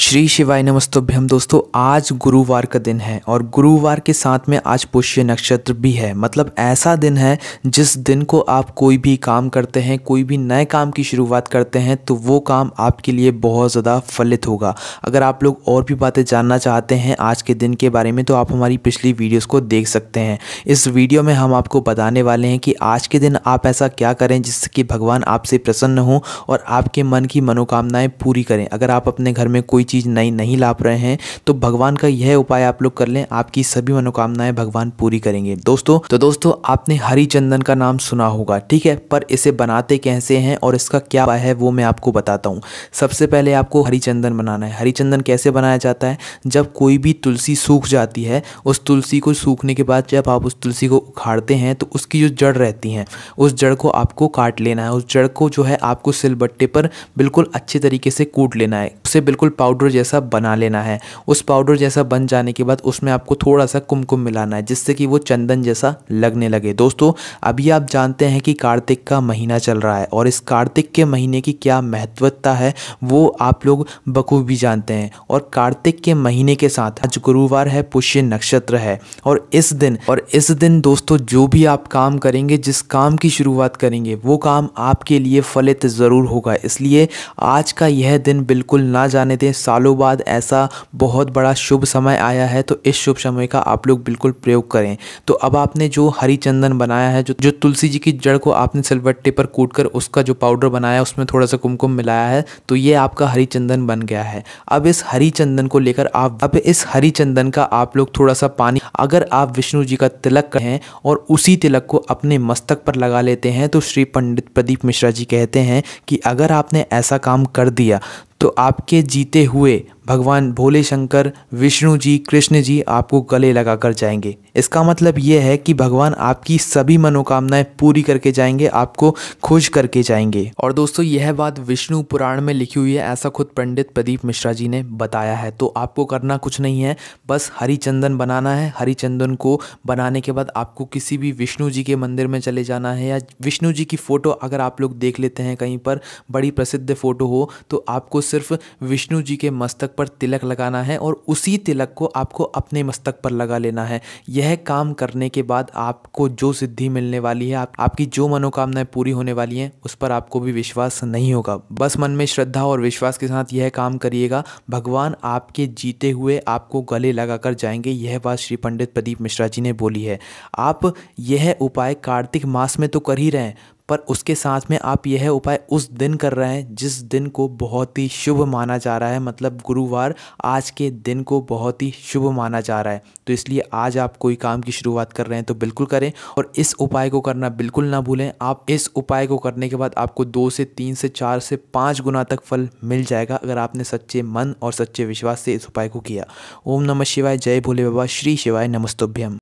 श्री शिवाय नमस्तभ्यम दोस्तों आज गुरुवार का दिन है और गुरुवार के साथ में आज पुष्य नक्षत्र भी है मतलब ऐसा दिन है जिस दिन को आप कोई भी काम करते हैं कोई भी नए काम की शुरुआत करते हैं तो वो काम आपके लिए बहुत ज़्यादा फलित होगा अगर आप लोग और भी बातें जानना चाहते हैं आज के दिन के बारे में तो आप हमारी पिछली वीडियोज़ को देख सकते हैं इस वीडियो में हम आपको बताने वाले हैं कि आज के दिन आप ऐसा क्या करें जिससे कि भगवान आपसे प्रसन्न हों और आपके मन की मनोकामनाएँ पूरी करें अगर आप अपने घर में कोई कोई चीज़ नई नहीं ला रहे हैं तो भगवान का यह उपाय आप लोग कर लें आपकी सभी मनोकामनाएं भगवान पूरी करेंगे दोस्तों तो दोस्तों आपने हरी चंदन का नाम सुना होगा ठीक है पर इसे बनाते कैसे हैं और इसका क्या उपाय है वो मैं आपको बताता हूँ सबसे पहले आपको हरी चंदन बनाना है हरी चंदन कैसे बनाया जाता है जब कोई भी तुलसी सूख जाती है उस तुलसी को सूखने के बाद जब आप उस तुलसी को उखाड़ते हैं तो उसकी जो जड़ रहती हैं उस जड़ को आपको काट लेना है उस जड़ को जो है आपको सिलबट्टे पर बिल्कुल अच्छे तरीके से कूट लेना है उसे बिल्कुल पाउडर जैसा बना लेना है उस पाउडर जैसा बन जाने के बाद उसमें आपको थोड़ा सा कुमकुम मिलाना है जिससे कि वो चंदन जैसा लगने लगे दोस्तों अभी आप जानते हैं कि कार्तिक का महीना चल रहा है और इस कार्तिक के महीने की क्या महत्वता है वो आप लोग बखूबी जानते हैं और कार्तिक के महीने के साथ आज गुरुवार है पुष्य नक्षत्र है और इस दिन और इस दिन दोस्तों जो भी आप काम करेंगे जिस काम की शुरुआत करेंगे वो काम आपके लिए फलित ज़रूर होगा इसलिए आज का यह दिन बिल्कुल ना ना जाने दें सालों बाद ऐसा बहुत बड़ा शुभ समय आया है तो इस शुभ समय का आप लोग बिल्कुल प्रयोग करें तो अब आपने जो हरी चंदन बनाया है जो जो तुलसी जी की जड़ को आपने सिलवट्टे पर कूट कर उसका जो पाउडर बनाया उसमें थोड़ा सा कुमकुम मिलाया है तो ये आपका हरी चंदन बन गया है अब इस हरी चंदन को लेकर आप अब इस हरी चंदन का आप लोग थोड़ा सा पानी अगर आप विष्णु जी का तिलक कहें और उसी तिलक को अपने मस्तक पर लगा लेते हैं तो श्री पंडित प्रदीप मिश्रा जी कहते हैं कि अगर आपने ऐसा काम कर दिया तो आपके जीते हुए भगवान भोले शंकर विष्णु जी कृष्ण जी आपको गले लगाकर जाएंगे इसका मतलब ये है कि भगवान आपकी सभी मनोकामनाएं पूरी करके जाएंगे आपको खुश करके जाएंगे और दोस्तों यह बात विष्णु पुराण में लिखी हुई है ऐसा खुद पंडित प्रदीप मिश्रा जी ने बताया है तो आपको करना कुछ नहीं है बस हरी चंदन बनाना है हरी चंदन को बनाने के बाद आपको किसी भी विष्णु जी के मंदिर में चले जाना है या विष्णु जी की फ़ोटो अगर आप लोग देख लेते हैं कहीं पर बड़ी प्रसिद्ध फ़ोटो हो तो आपको सिर्फ विष्णु जी के मस्तक पर तिलक लगाना है और उसी तिलक को आपको अपने मस्तक पर लगा लेना है यह काम करने के बाद आपको जो सिद्धि मिलने वाली है आप, आपकी जो मनोकामनाएं पूरी होने वाली हैं उस पर आपको भी विश्वास नहीं होगा बस मन में श्रद्धा और विश्वास के साथ यह काम करिएगा भगवान आपके जीते हुए आपको गले लगाकर जाएंगे यह बात श्री पंडित प्रदीप मिश्रा जी ने बोली है आप यह उपाय कार्तिक मास में तो कर ही रहे हैं पर उसके साथ में आप यह उपाय उस दिन कर रहे हैं जिस दिन को बहुत ही शुभ माना जा रहा है मतलब गुरुवार आज के दिन को बहुत ही शुभ माना जा रहा है तो इसलिए आज आप कोई काम की शुरुआत कर रहे हैं तो बिल्कुल करें और इस उपाय को करना बिल्कुल ना भूलें आप इस उपाय को करने के बाद आपको दो से तीन से चार से पाँच गुना तक फल मिल जाएगा अगर आपने सच्चे मन और सच्चे विश्वास से इस उपाय को किया ओम नमः शिवाय जय भोले बाबा श्री शिवाय नमस्तुभ्यम